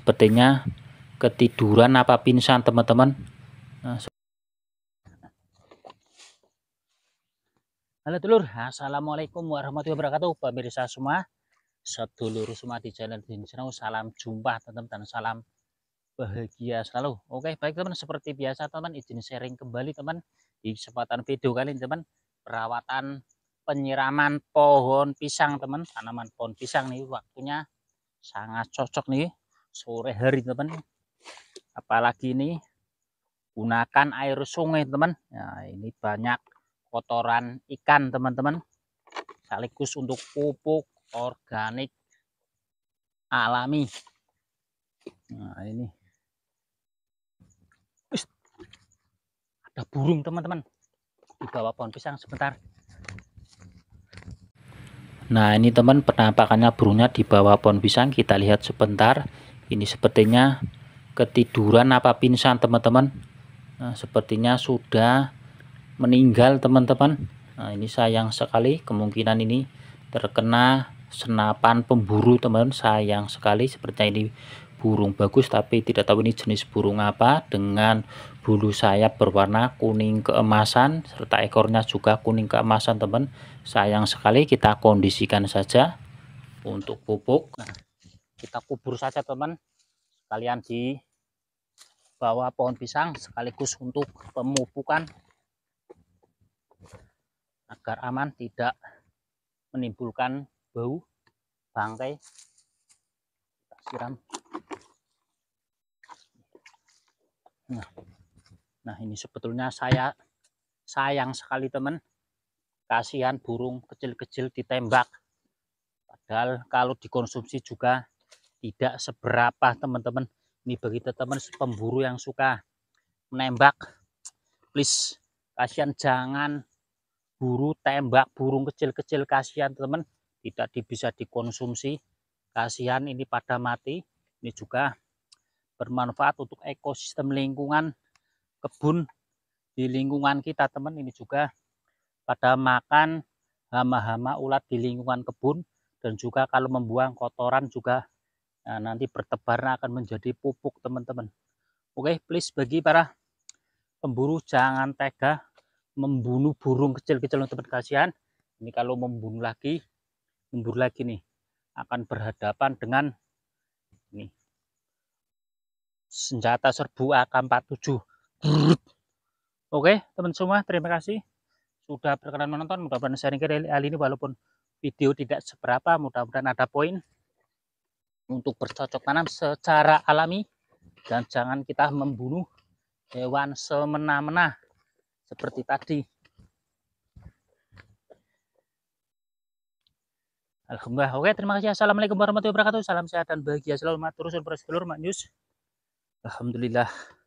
sepertinya ketiduran apa pingsan teman-teman nah, Halo telur, Assalamualaikum warahmatullahi wabarakatuh Pemirsa semua Sedulur semua di jalan Dinsinau Salam jumpa teman-teman dan salam bahagia selalu Oke baik teman seperti biasa teman izin sharing kembali teman Di kesempatan video kali ini teman Perawatan penyiraman pohon pisang teman Tanaman pohon pisang nih waktunya sangat cocok nih sore hari teman apalagi ini gunakan air sungai teman nah ini banyak kotoran ikan teman-teman sekaligus untuk pupuk organik alami nah ini ada burung teman-teman di bawah pohon pisang sebentar nah ini teman penampakannya burungnya di bawah pohon pisang kita lihat sebentar ini sepertinya ketiduran apa pingsan teman-teman nah, sepertinya sudah meninggal teman-teman nah, ini sayang sekali kemungkinan ini terkena senapan pemburu teman-teman sayang sekali sepertinya ini burung bagus tapi tidak tahu ini jenis burung apa dengan bulu sayap berwarna kuning keemasan serta ekornya juga kuning keemasan teman sayang sekali kita kondisikan saja untuk pupuk nah, kita kubur saja teman sekalian di bawah pohon pisang sekaligus untuk pemupukan agar aman tidak menimbulkan bau bangkai kita siram nah nah ini sebetulnya saya sayang sekali teman kasihan burung kecil-kecil ditembak padahal kalau dikonsumsi juga tidak seberapa teman-teman ini bagi teman-teman pemburu yang suka menembak please kasihan jangan buru tembak burung kecil-kecil kasihan teman-teman tidak bisa dikonsumsi kasihan ini pada mati ini juga bermanfaat untuk ekosistem lingkungan kebun di lingkungan kita teman ini juga pada makan hama-hama ulat di lingkungan kebun dan juga kalau membuang kotoran juga Nah, nanti bertebaran akan menjadi pupuk, teman-teman. Oke, please bagi para pemburu jangan tega membunuh burung kecil-kecil, teman-teman kasihan. Ini kalau membunuh lagi, membunuh lagi nih akan berhadapan dengan ini senjata serbu AK47. Oke, teman semua, terima kasih sudah berkenan menonton. Mudah-mudahan sharing kali ini walaupun video tidak seberapa, mudah-mudahan ada poin untuk bercocok tanam secara alami dan jangan kita membunuh hewan semena-mena seperti tadi. Alhamdulillah. Oke, terima kasih. Assalamualaikum warahmatullahi wabarakatuh. Salam sehat dan bahagia selalu. Matur suwun para sedulur, Alhamdulillah.